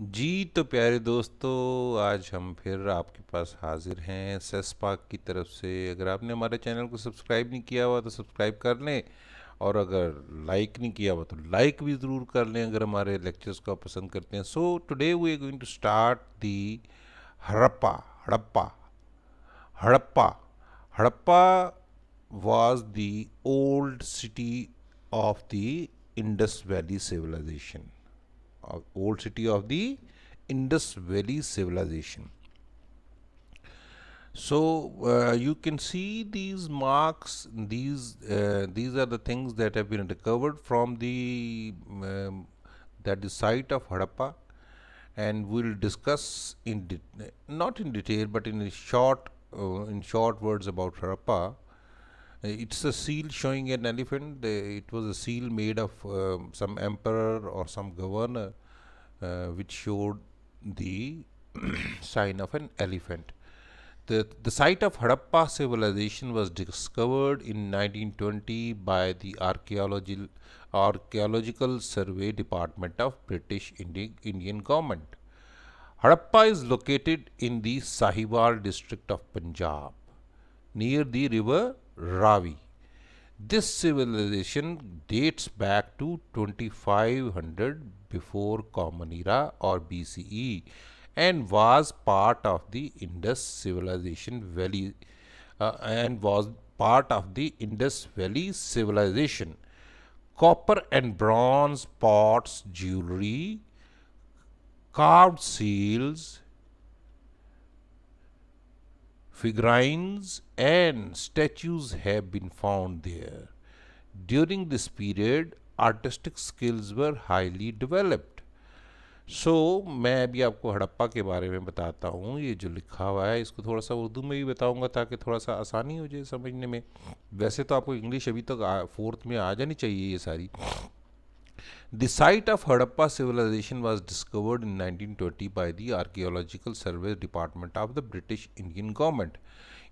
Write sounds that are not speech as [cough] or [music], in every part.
जी तो प्यारे दोस्तों आज हम फिर आपके पास हाजिर हैं सेस्पाक की तरफ से अगर आपने हमारे चैनल को सब्सक्राइब नहीं किया हुआ तो सब्सक्राइब कर लें और अगर लाइक नहीं किया हुआ तो लाइक भी ज़रूर कर लें अगर हमारे लेक्चर्स को आप पसंद करते हैं so today we are going to start the Harappa Harappa Harappa Harappa was the old city of the Indus valley civilisation of old city of the Indus Valley civilization. So uh, you can see these marks. These uh, these are the things that have been recovered from the um, that the site of Harappa, and we'll discuss in not in detail but in short uh, in short words about Harappa. Uh, it's a seal showing an elephant. Uh, it was a seal made of uh, some emperor or some governor, which showed the [coughs] sign of an elephant. The, the site of Harappa civilization was discovered in 1920 by the archaeological archaeological survey department of British Indi Indian government. Harappa is located in the Sahiwal district of Punjab near the river Ravi. This civilization dates back to 2500 before Common Era or BCE and was part of the Indus civilization valley uh, and was part of the Indus Valley civilization. Copper and bronze pots, jewelry, carved seals, Figurines and statues have been found there. During this period, artistic skills were highly developed. So so, मैं अभी आपको हड़प्पा के बारे में बताता हूँ ये जो लिखा हुआ है इसको थोड़ा सा उर्दू में भी बताऊँगा ताकि थोड़ा सा आसानी हो जाए समझने में वैसे तो आपको इंग्लिश अभी तक तो फोर्थ में आ जानी चाहिए ये सारी The site of Harappa civilization was discovered in 1920 by the Archaeological Survey Department of the British Indian government.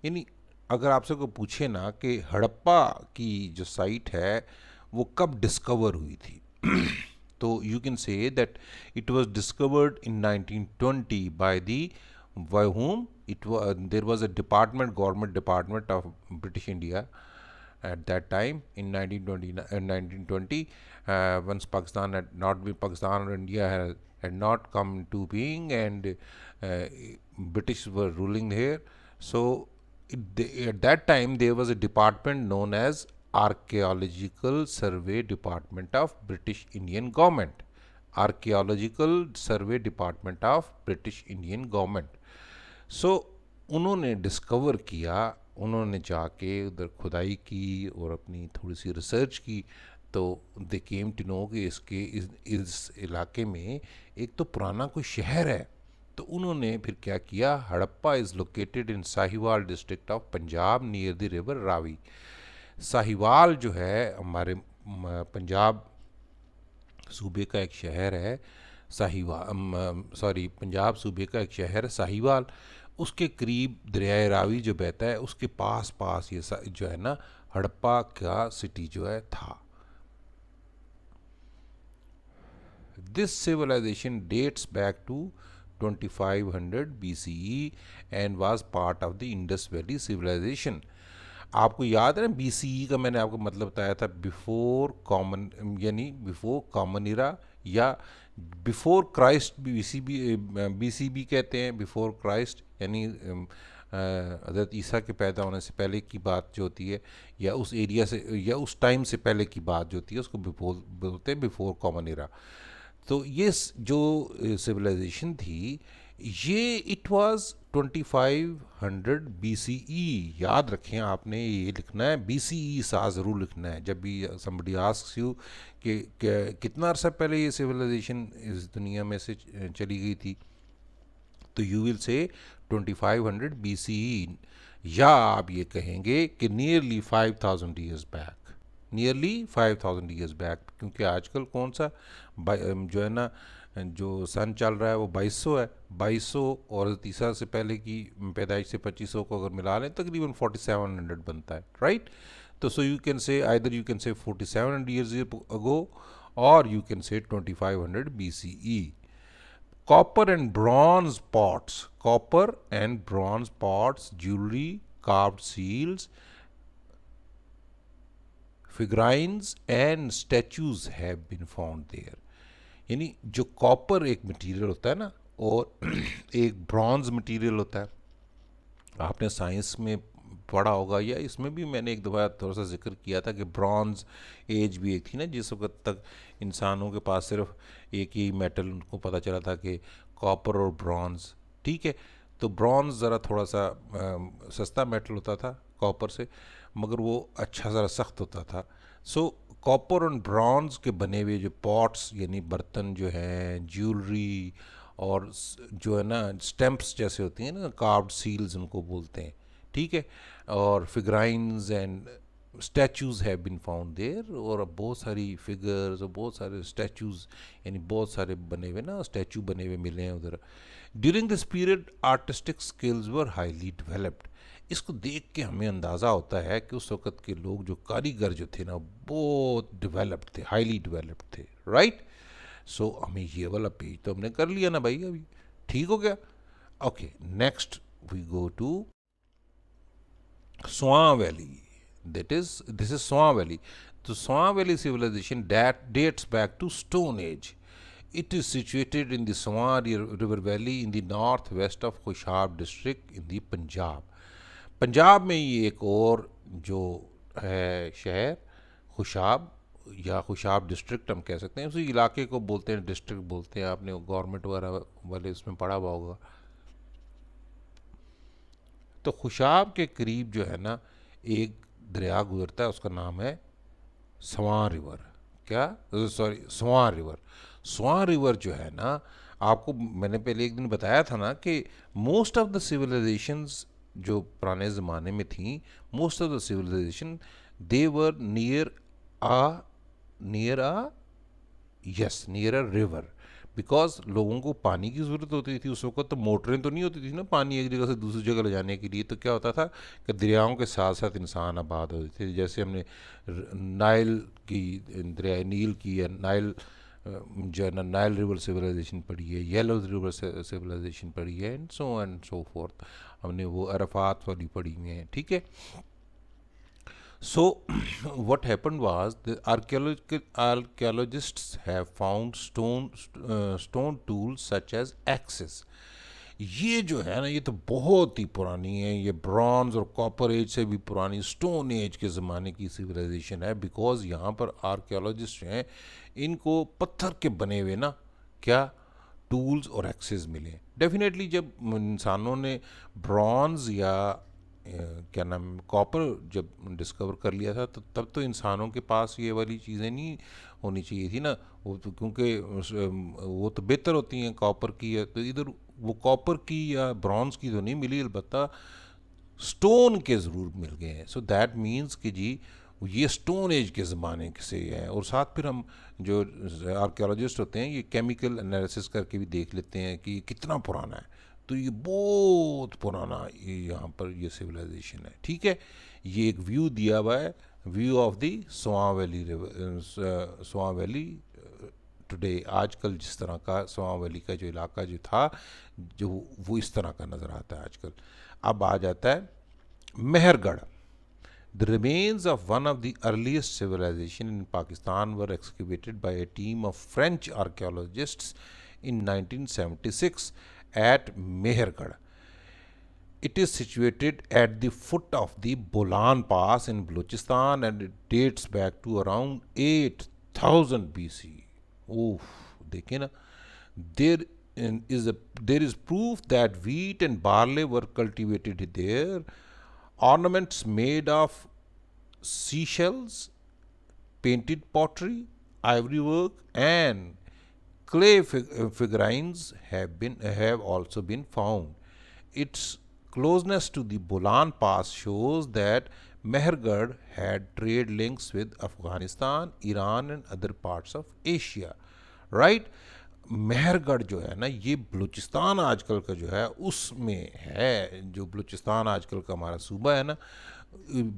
यानी अगर आपसे को पूछे ना कि हड़प्पा की जो साइट है वो कब डिस्कवर हुई थी तो you can say that it was discovered in 1920 by the by whom it was there was a department government department of british india at that time in 1920, uh, 1920 uh, once Pakistan had not been Pakistan or India had, had not come to being and uh, British were ruling here. So they, at that time there was a department known as Archaeological Survey Department of British Indian Government. Archaeological Survey Department of British Indian Government. So उन्होंने discover किया उन्होंने जाके उधर खुदाई की और अपनी थोड़ी सी रिसर्च की तो दे केम टू नो कि इसके इस इस इलाके में एक तो पुराना कोई शहर है तो उन्होंने फिर क्या किया Harappa is located in Sahiwal district of Punjab near the river Ravi Sahiwal जो है हमारे पंजाब सूबे का एक शहर है साहिवाल सॉरी पंजाब सूबे का एक शहर है साहिवाल उसके करीब दरियाए रावी जो बहता है उसके पास पास ये जो है ना हड़प्पा का सिटी जो है था this civilisation dates back to 2500 BCE and was part of the Indus valley civilisation आपको याद है ना BCE का मैंने आपको मतलब बताया था बिफोर कॉमन यानी बिफोर कॉमन इरा या before Christ B C B B C B कहते हैं बिफोर क्राइस्ट यानी हजरत ईसा के पैदा होने से पहले की बात जो होती है या उस एरिया से या उस टाइम से पहले की बात जो होती है उसको बिफोर बोलते हैं बिफोर कॉमन एरा तो ये जो सिविलाइजेशन थी ये इट वाज 2500 BCE याद रखें आपने ये लिखना है BCE सा ज़रूर लिखना है जब भी समबडी asks you कि कितना अर्सा पहले ये सिविलाइजेशन इस दुनिया में से चली गई थी तो यू विल से 2500 BCE या आप ये कहेंगे कि nearly 5000 years back nearly 5000 years back क्योंकि आजकल कौन सा जो है ना जो सन चल रहा है वो 2200 है 2200 और तीसरा से पहले की पैदाइश से 2500 को अगर मिला लें तकरीबन फोर्टी सेवन हंड्रेड बनता है राइट तो so you can say either you can say 4700 years ago or you can say twenty five hundred B C E copper and bronze pots copper and bronze pots jewellery carved seals figurines and statues have been found there यानी जो copper एक material होता है ना और [clears throat] एक bronze material होता है आपने साइंस में पढ़ा होगा या इसमें भी मैंने एक दफ़ा थोड़ा सा जिक्र किया था कि ब्रॉन्ज एज भी एक थी ना जिस वक्त तक इंसानों के पास सिर्फ एक ही मेटल उनको पता चला था कि कॉपर और ब्रॉन्ज ठीक है तो ब्रॉन्ज ज़रा थोड़ा सा आ, सस्ता मेटल होता था कॉपर से मगर वो अच्छा ज़रा सख्त होता था सो कॉपर और ब्रॉन्ज के बने हुए जो पॉट्स यानी बर्तन जो हैं ज्वेलरी और जो है ना स्टैंप्स जैसे होती हैं ना कार्ड सील्स उनको बोलते हैं ठीक है और figurines and statues have been found there और अब बहुत सारी फिगर्स और बहुत सारे स्टैचूज़ यानी बहुत सारे बने हुए ना स्टैचू बने हुए मिले हैं उधर during this period artistic skills were highly developed इसको देख के हमें अंदाज़ा होता है कि उस वक़्त के लोग जो कारीगर जो थे ना बहुत डेवलप्ड थे हाईली डेवलप्ड थे राइट सो so, हमें ये वाला पेज तो हमने कर लिया ना भाई अभी ठीक हो गया okay next we go to Soan valley that is this is Soan valley तो Soan valley civilisation date dates back to stone age it is situated in the river valley in the north west of Khoshab district in दंजाब पंजाब में ये एक और जो है शहर खुशाब या खुशाब डिस्ट्रिक्ट हम कह सकते हैं उसी इलाके को बोलते हैं डिस्ट्रिक्ट बोलते हैं आपने गवर्नमेंट वगैरह वाले उसमें पढ़ा हुआ होगा तो खुशाब के करीब जो है ना एक दरिया गुजरता है उसका नाम है सवान रिवर क्या sorry Soan river Soan river जो है ना आपको मैंने पहले एक दिन बताया था ना कि मोस्ट ऑफ द सिविलाइजेशंस जो पुराने ज़माने में थी most of the civilisation they were near a near a yes near a river because लोगों को पानी की ज़रूरत होती थी उस वक्त तो मोटरें तो नहीं होती थी ना पानी एक जगह से दूसरी जगह ले जाने के लिए तो क्या होता था कि दरियाओं के साथ साथ इंसान आबाद होते थे जैसे हमने नाइल की दरिया नील की या नाइल जो है ना नाइल रिवर सिविलाइजेशन पढ़ी है येलो रिवर सिविलाइजेशन पढ़ी है and so and so forth हमने वो अरफात वाली पढ़ी हुई हैं ठीक है so what happen was the archaeological archaeologists have found stone uh, stone tools such ये जो है ना ये तो बहुत ही पुरानी है ये ब्रॉन्ज और कॉपर एज से भी पुरानी स्टोन एज के ज़माने की सिविलाइजेशन है बिकॉज यहाँ पर आर्कियोलॉजिस्ट हैं इनको पत्थर के बने हुए ना क्या टूल्स और एक्सेस मिले डेफिनेटली जब इंसानों ने ब्रॉन्ज़ या क्या नाम कॉपर जब डिस्कवर कर लिया था तो तब तो इंसानों के पास ये वाली चीज़ें नहीं होनी चाहिए थी ना वो तो क्योंकि वो तो बेहतर होती हैं कॉपर की या तो इधर वो कॉपर की या ब्रॉन्ज़ की तो नहीं मिली अलबत्त स्टोन के ज़रूर मिल गए हैं सो दैट मीन्स कि जी ये स्टोन एज के ज़माने से है और साथ फिर हम जो आर्कियोलॉजिस्ट होते हैं ये केमिकल एनालिसिस करके भी देख लेते हैं कि कितना पुराना है तो ये बहुत पुराना ये यहाँ पर ये सिविलाइजेशन है ठीक है ये एक व्यू दिया हुआ है view of the Soan valley Soan valley today आजकल जिस तरह का स्वां वैली का जो इलाका जो था जो वो इस तरह का नज़र आता है आजकल अब आ जाता है Mehrgarh The remains of one of the earliest civilizations in Pakistan were excavated by a team of French archaeologists in 1976 at Mehergarh. It is situated at the foot of the Bolan Pass in Balochistan and it dates back to around 8000 BC. Oof, dekhe na. There is a there is proof that wheat and barley were cultivated there ornaments made of seashells, painted pottery, ivory work, and clay fig- uh, figurines have been have also been found. Its closeness to the Bolan Pass shows that Mehrgarh had trade links with Afghanistan, Iran, and other parts of Asia. Right? Mehrgarh जो है ना ये बलूचिस्तान आजकल का जो है उसमें है जो बलूचिस्तान आजकल का हमारा सूबा है ना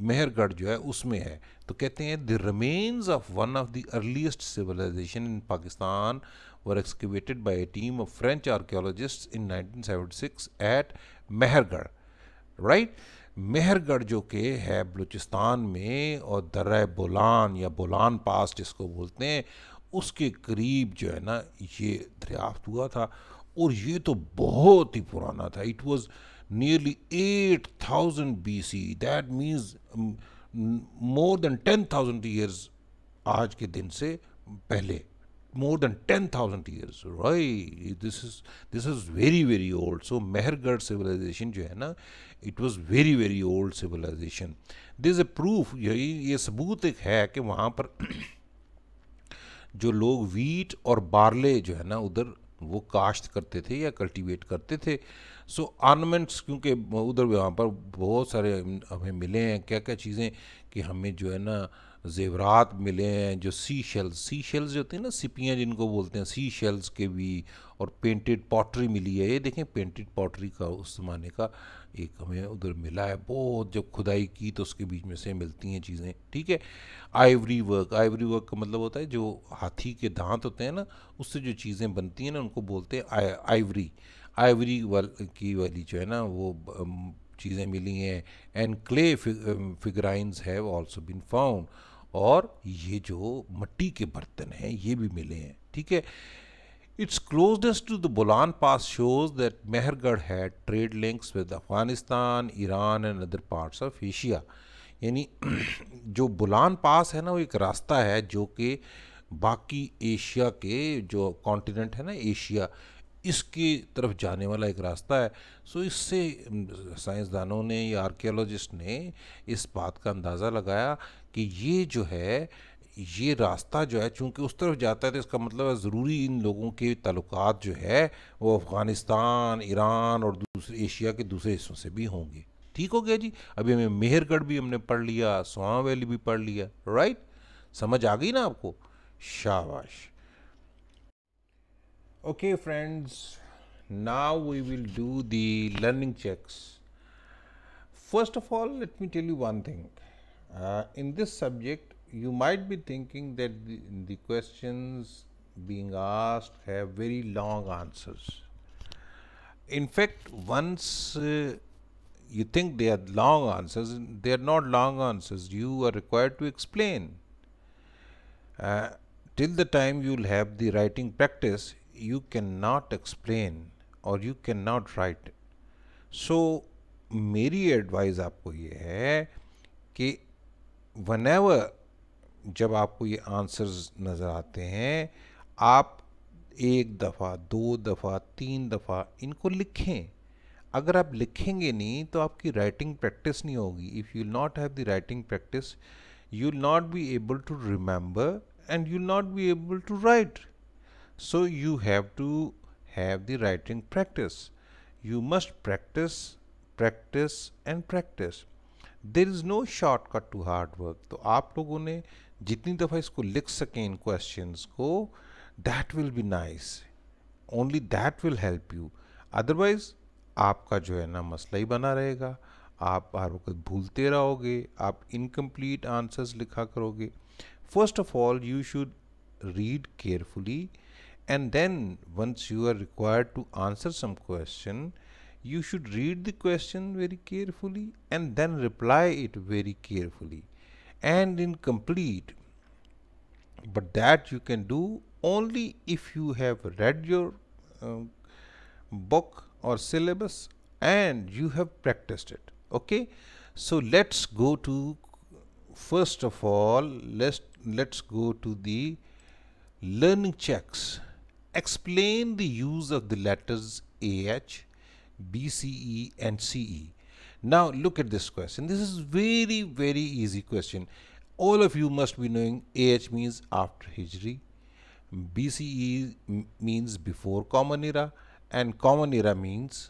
मेहरगढ़ जो है उसमें है तो कहते हैं the remains of one of the earliest civilisation in Pakistan were excavated by a team of French archaeologist in 1976 at Mehrgarh right Mehrgarh जो के है बलूचिस्तान में और दर्रा बोलान या बोलान पास जिसको बोलते हैं उसके करीब जो है ना ये दरियाफ्त हुआ था और ये तो बहुत ही पुराना था it was nearly eight thousand B C that means more than ten thousand years आज के दिन से पहले more than ten thousand years right this is this is very very old so Mehrgarh civilisation जो है ना it was very very old civilisation this a proof यही ये सबूत एक है कि वहाँ पर जो लोग वीट और बारले जो है ना उधर वो काश्त करते थे या कल्टीवेट करते थे सो आर्नमेंट्स क्योंकि उधर वहाँ पर बहुत सारे हमें मिले हैं क्या क्या चीज़ें कि हमें जो है ना जेवरात मिले हैं जो सी शेल्स सी शेल्स जो होते हैं ना सिपियाँ जिनको बोलते हैं सी शेल्स के भी और पेंटेड पॉटरी मिली है ये देखें पेंटेड पॉटरी का उस ज़माने का एक हमें उधर मिला है बहुत जब खुदाई की तो उसके बीच में से मिलती हैं चीज़ें ठीक है आइवरी वर्क आइवरी वर्क का मतलब होता है जो हाथी के दांत होते हैं ना उससे जो चीज़ें बनती हैं ना उनको बोलते हैं आइवरी आइवरी वाल की वाली जो है ना वो चीज़ें मिली हैं and clay figurines have also been found और ये जो मट्टी के बर्तन हैं ये भी मिले हैं ठीक है Its closeness to the Bolan Pass shows that Mehrgarh had trade links with Afghanistan, Iran and other parts of Asia. यानी जो बुलान पास है ना वो एक रास्ता है जो कि बाकी एशिया के जो कॉन्टिनेंट है ना एशिया इसकी तरफ जाने वाला एक रास्ता है सो इससे साइंसदानों ने या आर्कियोलॉजिस्ट ने इस बात का अंदाज़ा लगाया कि ये जो है ये रास्ता जो है चूँकि उस तरफ जाता है तो इसका मतलब है ज़रूरी इन लोगों के तल्लक जो है वो अफ़गानिस्तान ईरान और दूसरे एशिया के दूसरे हिस्सों से भी होंगे ठीक हो गया जी अभी हमें मेहरगढ़ भी हमने पढ़ लिया सोहा वैली भी पढ़ लिया राइट समझ आ गई ना आपको शाबाश okay friends now we will do the learning checks first of all let me tell you one thing in this subject you might be thinking that the, the questions being asked have very long answers. In fact, once uh, you think they are long answers, they are not long answers. You are required to explain. Uh, till the time you will have the writing practice, you cannot explain or you cannot write. So, मेरी advice आपको ये है कि whenever जब आपको ये answers नज़र आते हैं आप एक दफ़ा दो दफ़ा तीन दफ़ा इनको लिखें अगर आप लिखेंगे नहीं तो आपकी राइटिंग प्रैक्टिस नहीं होगी if you not have the writing practice you not be able to remember and you not be able to write so you have to have the writing practice you must practice practice and practice there is no shortcut to hard work तो आप लोगों ने जितनी दफ़ा इसको लिख सकें इन क्वेश्चन को that will be nice only that will help you otherwise आपका जो है ना मसला ही बना रहेगा आप हर वक्त भूलते रहोगे आप इनकम्प्लीट आंसर्स लिखा करोगे first of all you should read carefully and then once you are required to answer some question you should read the question very carefully and then reply it very carefully and incomplete but that you can do only if you have read your um, book or syllabus and you have practiced it okay so let's go to first of all let's let's go to the learning checks explain the use of the letters ah bce and ce now look at this question. This is very, very easy question. All of you must be knowing AH means after Hijri, BCE means before Common Era and Common Era means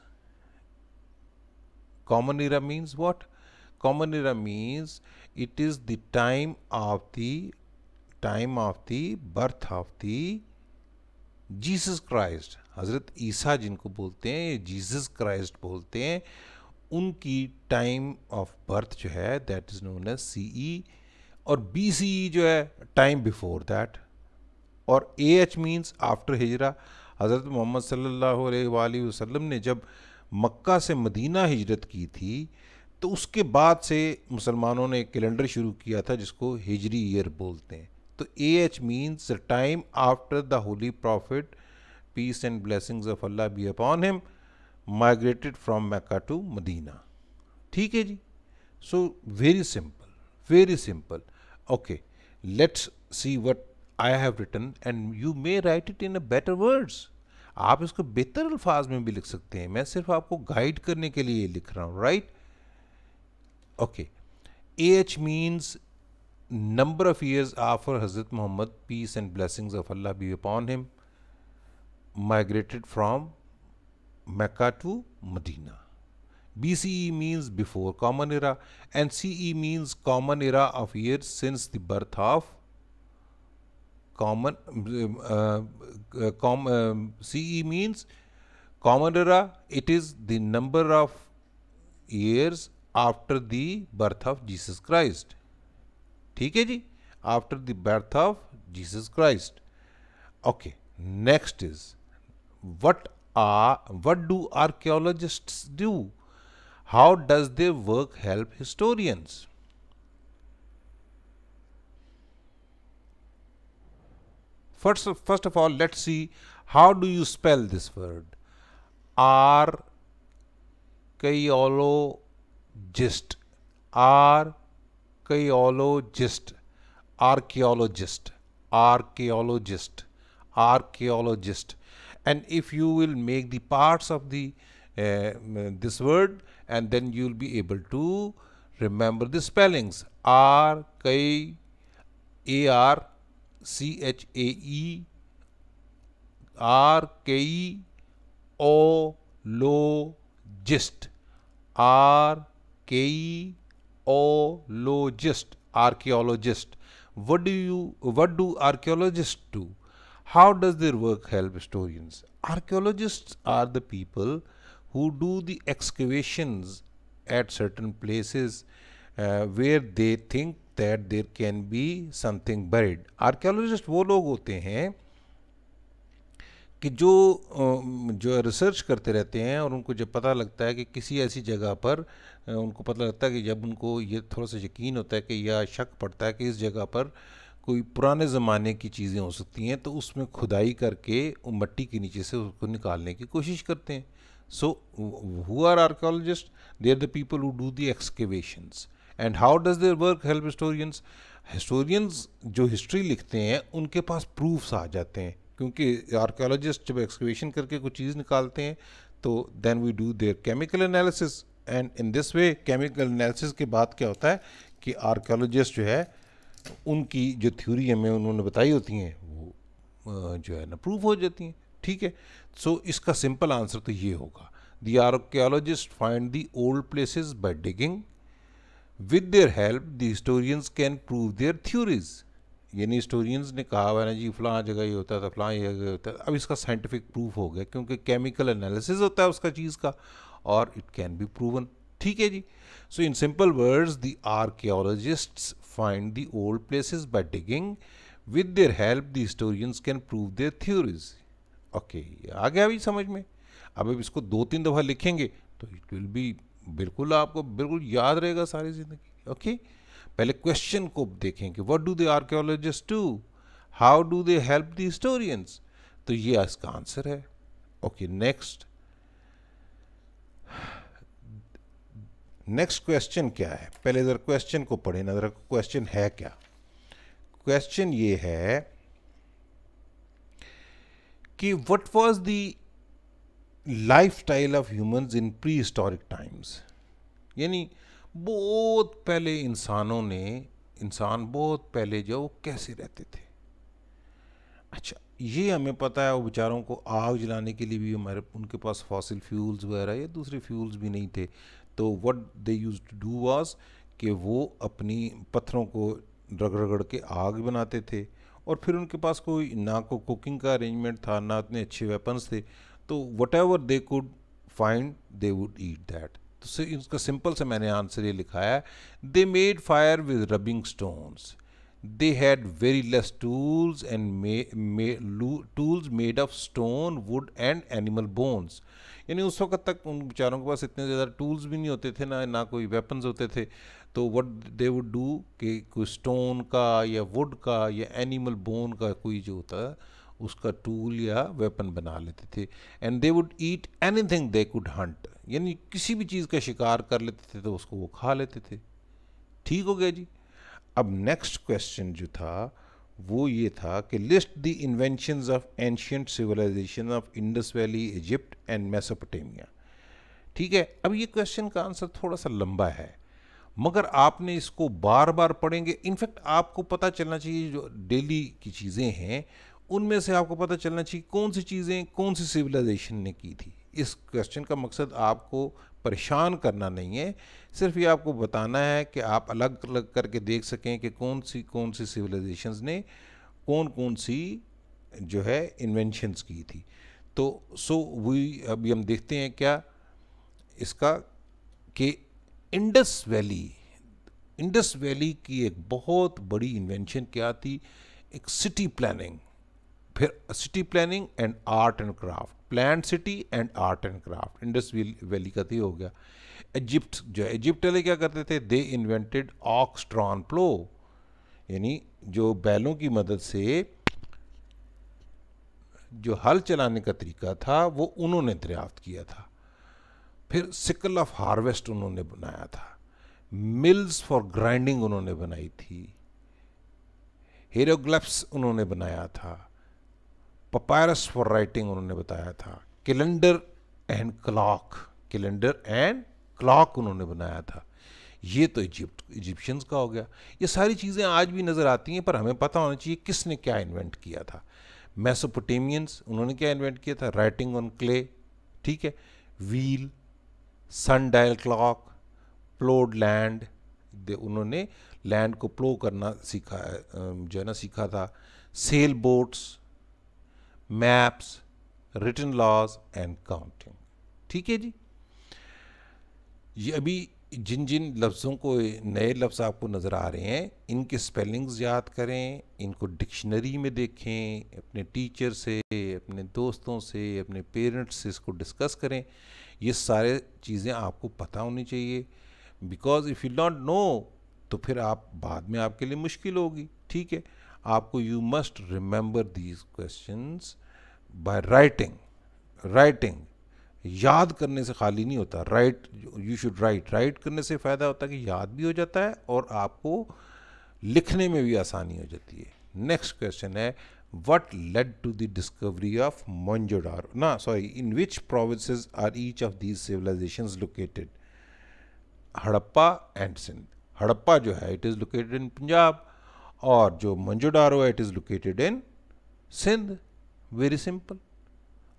Common Era means what? Common Era means it is the time of the time of the birth of the Jesus Christ. Hazrat Isa, जिनको बोलते हैं Jesus Christ बोलते हैं उनकी time of birth जो है that is known as C E और B C ई जो है टाइम बिफोर दैट और A H means after Hijra हज़रत मोहम्मद सल्लल्लाहु अलैहि वसल्लम ने जब मक्का से मदीना हिजरत की थी तो उसके बाद से मुसलमानों ने एक कैलेंडर शुरू किया था जिसको हिजरी ईयर बोलते हैं तो A H means time after the holy prophet peace and blessings of Allah be upon him migrated from Mecca to Medina ठीक है जी so very simple very simple okay let's see what I have written and you may write it in a better words आप इसको बेहतर अल्फाज में भी लिख सकते हैं मैं सिर्फ आपको गाइड करने के लिए लिख रहा हूँ right okay A H means number of years after हजरत Muhammad peace and blessings of Allah be upon him migrated from Mecca to Medina. BCE means before Common Era and CE means Common Era of years since the birth of Common uh, uh, com, um, CE means Common Era it is the number of years after the birth of Jesus Christ. ठीक है जी after the birth of Jesus Christ. Okay, next is what are what do archaeologists do? How does their work help historians? First of, first of all, let's see how do you spell this word? Archaeologist. Archaeologist. Archaeologist. Archaeologist. Archaeologist and if you will make the parts of the uh, this word and then you will be able to remember the spellings r k a r c h a e r k e o lo gist lo gist archaeologist what do you what do archaeologists do How does their work help historians? Archaeologists are the people who do the excavations at certain places uh, where they think that there can be something buried. Archaeologists वो लोग होते हैं कि जो जो research करते रहते हैं और उनको जब पता लगता है कि किसी ऐसी जगह पर उनको पता लगता है कि जब उनको ये थोड़ा सा यकीन होता है कि या शक पड़ता है कि इस जगह पर कोई पुराने ज़माने की चीज़ें हो सकती हैं तो उसमें खुदाई करके मट्टी के नीचे से उसको निकालने की कोशिश करते हैं so who are archaeologist they are the people who do the excavations and how does their work help historians historians जो हिस्ट्री लिखते हैं उनके पास प्रूफ्स आ जाते हैं क्योंकि आर्कोलॉजिस्ट जब एक्सकेवेशन करके कोई चीज़ निकालते हैं तो then we do their chemical analysis and in this way chemical analysis के बाद क्या होता है कि आर्कोलॉजिस्ट जो है उनकी जो थ्योरी हमें उन्होंने बताई होती हैं वो जो है ना प्रूफ हो जाती हैं ठीक है सो so, इसका सिंपल आंसर तो ये होगा the archaeologist find the old places by digging with their help the historians can prove their theories यानी हिस्टोरियंस ने कहा हुआ ना जी फलां जगह ये होता था फलां जगह होता था अब इसका साइंटिफिक प्रूफ हो गया क्योंकि केमिकल एनालिसिस होता है उसका चीज़ का और इट कैन बी प्रूवन ठीक है जी so in simple words the archaeologists find the old places by digging. With their help, the historians can prove their theories. Okay okay, आ गया अभी समझ में अब अब इसको दो तीन दफ़ा लिखेंगे तो इट विल बी बिल्कुल आपको बिल्कुल याद रहेगा सारी ज़िंदगी ओके okay? पहले क्वेश्चन को देखें कि what do they archaeologist do how do they help the historians तो ये इसका आंसर है ओके नेक्स्ट नेक्स्ट क्वेश्चन क्या है पहले ज़रा क्वेश्चन को पढ़े ना ज़रा क्वेश्चन है क्या क्वेश्चन ये है कि what was the lifestyle of humans in prehistoric times यानी बहुत पहले इंसानों ने इंसान बहुत पहले जो वो कैसे रहते थे अच्छा ये हमें पता है वो बेचारों को आग जलाने के लिए भी हमारे उनके पास फॉसिल फ्यूल्स वगैरह या दूसरे फ्यूल्स भी नहीं थे तो what they use to do was कि वो अपनी पत्थरों को रग रगड़ के आग बनाते थे और फिर उनके पास कोई ना को कुकिंग का अरेंजमेंट था ना इतने अच्छे वेपन्स थे तो whatever they could find they would eat that तो उसका सिंपल से मैंने आंसर ये लिखा है they made fire with rubbing stones they had very less tools and ma ma tools made of stone, wood and animal bones. यानी उस वक्त तक उन बेचारों के पास इतने ज़्यादा टूल्स भी नहीं होते थे ना ना कोई वेपन्स होते थे तो वट दे वुड डू कि कोई स्टोन का या वुड का या एनिमल बोन का कोई जो होता उसका टूल या वेपन बना लेते थे and they would eat anything they could hunt यानी किसी भी चीज़ का शिकार कर लेते थे तो उसको वो खा लेते थे ठीक हो गया जी अब नेक्स्ट क्वेश्चन जो था वो ये था कि list the inventions of ancient civilisation of Indus valley Egypt and Mesopotamia ठीक है अब ये क्वेश्चन का आंसर थोड़ा सा लंबा है मगर आपने इसको बार बार पढ़ेंगे इनफैक्ट आपको पता चलना चाहिए जो डेली की चीज़ें हैं उनमें से आपको पता चलना चाहिए कौन सी चीज़ें कौन सी सिविलाइजेशन ने की थी इस क्वेश्चन का मकसद आपको परेशान करना नहीं है सिर्फ ये आपको बताना है कि आप अलग अलग करके देख सकें कि कौन सी कौन सी सिविलाइजेशंस ने कौन कौन सी जो है इन्वेंशंस की थी तो सो वही अभी हम देखते हैं क्या इसका कि इंडस वैली इंडस वैली की एक बहुत बड़ी इन्वेंशन क्या थी एक सिटी प्लानिंग फिर city planning and art and craft plan city and art and craft Indus valley का तो हो गया इजिप्ट जो है इजिप्ट वाले क्या करते थे दे इन्वेंटेड ऑक्सट्रॉन प्लो यानी जो बैलों की मदद से जो हल चलाने का तरीका था वो उन्होंने दरियाफ्त किया था फिर सिकल ऑफ हार्वेस्ट उन्होंने बनाया था मिल्स फॉर ग्राइंडिंग उन्होंने बनाई थी हेरोग्लफ्स उन्होंने बनाया था पपायरस फॉर राइटिंग उन्होंने बताया था calendar and clock calendar and clock उन्होंने बनाया था ये तो इजिप्ट इजिप्शियंस का हो गया ये सारी चीज़ें आज भी नज़र आती हैं पर हमें पता होना चाहिए किसने क्या इन्वेंट किया था मैसोपोटेमियंस उन्होंने क्या इन्वेंट किया था राइटिंग ऑन क्ले ठीक है wheel sundial clock ploughed land उन्होंने लैंड को प्लो करना सीखा जो है ना सीखा था sailboats maps written laws and counting ठीक है जी ये अभी जिन जिन लफ्ज़ों को नए लफ्ज़ आपको नज़र आ रहे हैं इनके स्पेलिंग्स याद करें इनको डिक्शनरी में देखें अपने टीचर से अपने दोस्तों से अपने पेरेंट्स से इसको डिस्कस करें ये सारे चीज़ें आपको पता होनी चाहिए because if you not know तो फिर आप बाद में आपके लिए मुश्किल होगी ठीक है आपको you must remember these questions by writing writing याद करने से खाली नहीं होता right you should write write करने से फ़ायदा होता है कि याद भी हो जाता है और आपको लिखने में भी आसानी हो जाती है नेक्स्ट क्वेश्चन है what led to the discovery of Mohenjodaro ना sorry in which provinces are each of these civilisation located Harappa and Sindh Harappa जो है it is located in Punjab और जो मंजोडारो है it is located in Sindh Very simple.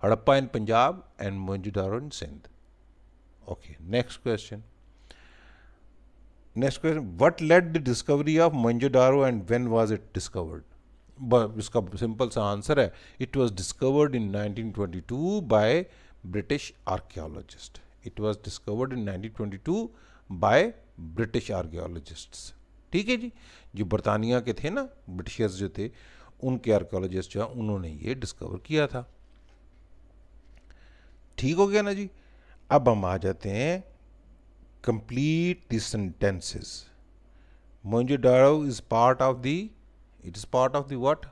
Harappa in Punjab and Mohenjo-daro in Sindh. Okay, next question. Next question. What led the discovery of Mohenjo-daro and when was it discovered? इसका simple सा answer hai it was discovered in 1922 by british archaeologist it was discovered in 1922 by british archaeologists ठीक है जी जो बरतानिया के थे ना Britishers जो थे उनके आर्कोलॉजिस्ट जो है उन्होंने ये डिस्कवर किया था ठीक हो गया ना जी अब हम आ जाते हैं complete sentences Mohenjodaro is part of the it is part of the what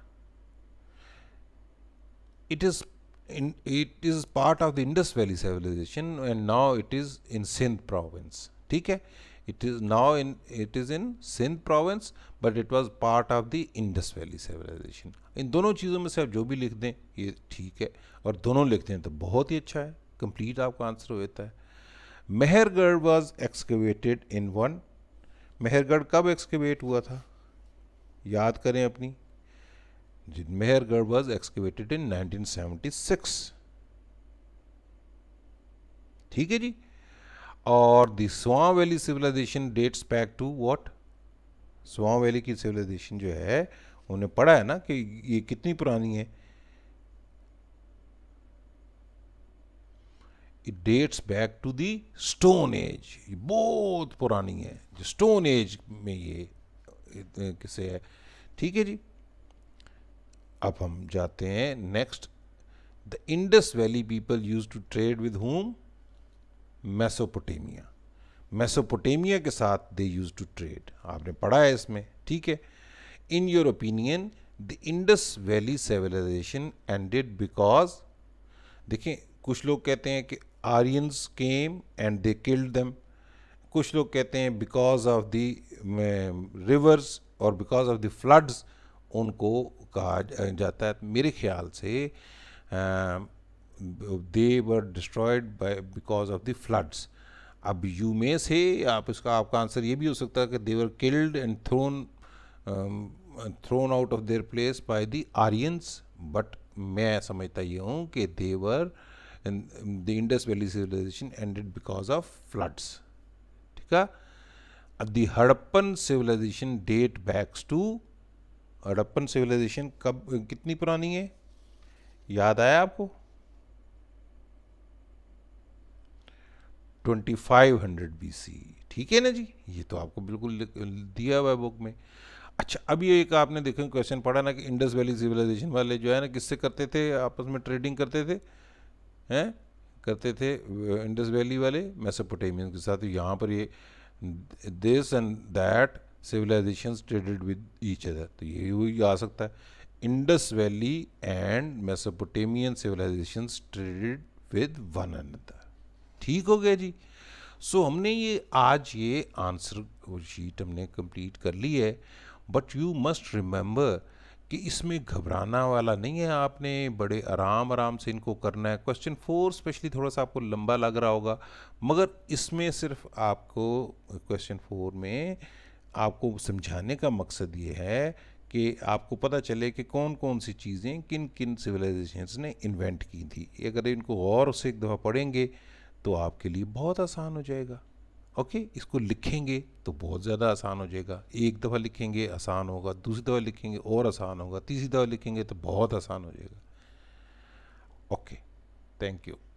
it is it is part of the Indus valley civilisation and now it is in Sindh province ठीक है It is now in it is in Sindh province but it was part of the Indus valley civilisation इन दोनों चीज़ों में से आप जो भी लिख दें ये ठीक है और दोनों लिख दें तो बहुत ही अच्छा है कंप्लीट आपका आंसर होता है Mehrgarh was excavated in one Mehrgarh कब एक्सकेवेट हुआ था याद करें अपनी मेहरगढ़ वाज एक्सकेवेटेड इन 1976 ठीक है जी और the valley civilisation dates back to what what? Valley की सिविलाइजेशन जो है उन्हें पढ़ा है ना कि ये कितनी पुरानी है it dates back to the stone age ये बहुत पुरानी है जो स्टोन एज में ये किसे है ठीक है जी अब हम जाते हैं next the Indus valley people use to trade with home Mesopotamia Mesopotamia के साथ दे यूज टू ट्रेड आपने पढ़ा है इसमें ठीक है in your opinion the Indus valley civilisation ended because देखें कुछ लोग कहते हैं कि Aryans came and they killed them कुछ लोग कहते हैं बिकॉज ऑफ द रिवर्स और बिकॉज ऑफ द फ्लड्स उनको कहा जाता है मेरे ख्याल से they were destroyed by because of the floods अब यू मे से आप इसका आपका आंसर ये भी हो सकता है कि they were killed and thrown thrown out of their place by the Aryans but मैं समझता ये हूँ कि they were the Indus valley civilisation ended because of floods ठीक है the Harappan civilisation date backs to Harappan civilisation कब कितनी पुरानी है याद आया आपको 2500 BC ठीक है ना जी ये तो आपको बिल्कुल दिया हुआ है बुक में अच्छा अब ये एक आपने देखें क्वेश्चन पढ़ा ना कि इंडस वैली सिविलाइजेशन वाले जो है ना किससे करते थे आपस में ट्रेडिंग करते थे हैं करते थे इंडस वैली वाले मेसोपोटामियन के साथ यहाँ पर ये this and that civilisation traded with each other तो ये वही आ सकता है Indus valley and Mesopotamian civilisation traded with one another ठीक हो गया जी सो so, हमने ये आज ये आंसर शीट हमने कंप्लीट कर ली है बट यू मस्ट रिमेंबर कि इसमें घबराना वाला नहीं है आपने बड़े आराम आराम से इनको करना है क्वेश्चन फोर स्पेशली थोड़ा सा आपको लंबा लग रहा होगा मगर इसमें सिर्फ आपको क्वेश्चन फोर में आपको समझाने का मकसद ये है कि आपको पता चले कि कौन कौन सी चीज़ें किन किन सिविलाइजेशंस ने इन्वेंट की थी अगर इनको और उसे एक दफ़ा पढ़ेंगे तो आपके लिए बहुत आसान हो जाएगा ओके इसको लिखेंगे तो बहुत ज़्यादा आसान हो जाएगा एक दफ़ा लिखेंगे आसान होगा दूसरी दफ़ा लिखेंगे और आसान होगा तीसरी दफ़ा लिखेंगे तो बहुत आसान हो जाएगा ओके थैंक यू